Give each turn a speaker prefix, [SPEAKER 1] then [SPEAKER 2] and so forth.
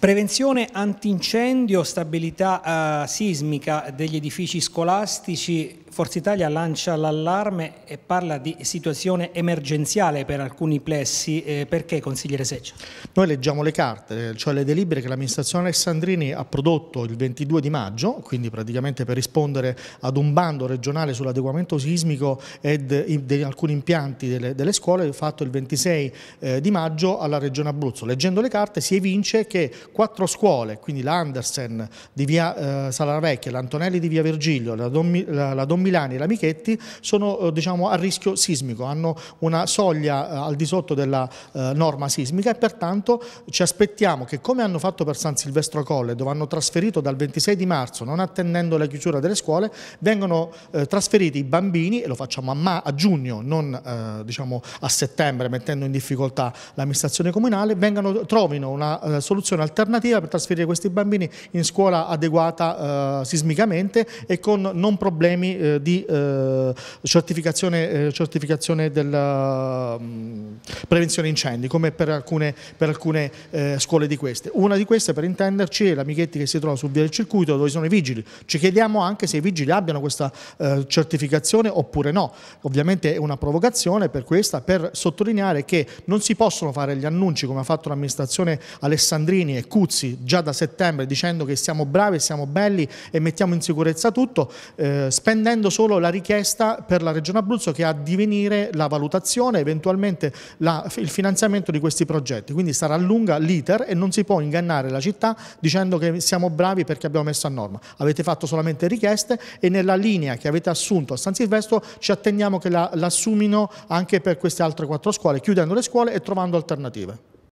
[SPEAKER 1] Prevenzione antincendio, stabilità eh, sismica degli edifici scolastici, Forza Italia lancia l'allarme e parla di situazione emergenziale per alcuni plessi. Eh, perché, consigliere Seccia? Noi leggiamo le carte, cioè
[SPEAKER 2] le delibere che l'amministrazione Alessandrini ha prodotto il 22 di maggio, quindi praticamente per rispondere ad un bando regionale sull'adeguamento sismico e di alcuni impianti delle, delle, scuole, fatto il 26 eh, di maggio alla Regione Abruzzo. Leggendo le carte si evince che quattro scuole, quindi l'Andersen di via eh, Salaravecchia, l'Antonelli di via Virgilio, la, Dom, la, la Dom con Milani e l'Amichetti sono eh, diciamo, a rischio sismico, hanno una soglia eh, al di sotto della eh, norma sismica e pertanto ci aspettiamo che come hanno fatto per San Silvestro Colle dove hanno trasferito dal 26 di marzo non attendendo la chiusura delle scuole vengano trasferiti i bambini e lo facciamo a, a giugno non diciamo, a settembre mettendo in difficoltà l'amministrazione comunale vengano, trovino una soluzione alternativa per trasferire questi bambini in scuola adeguata sismicamente e con non problemi eh, di eh, certificazione, eh, certificazione, della mh, mm, prevenzione incendi, come per alcune, per alcune eh, scuole di queste. Una di queste, per intenderci, è la Michetti che si trova sul via del circuito, dove sono i vigili. Ci chiediamo anche se i vigili abbiano questa eh, certificazione oppure no. Ovviamente è una provocazione per questa, per sottolineare che non si possono fare gli annunci come ha fatto l'amministrazione Alessandrini e Cuzzi già da settembre dicendo che siamo bravi, siamo belli e mettiamo in sicurezza tutto, eh, spendendo facendo solo la richiesta per la Regione Abruzzo che ha di venire la valutazione, eventualmente la, il finanziamento di questi progetti, quindi sarà lunga l'iter e non si può ingannare la città dicendo che siamo bravi perché abbiamo messo a norma. Avete fatto solamente richieste e nella linea che avete assunto a San Silvestro ci attendiamo che l'assumino la, anche per queste altre quattro scuole, chiudendo le scuole e trovando alternative.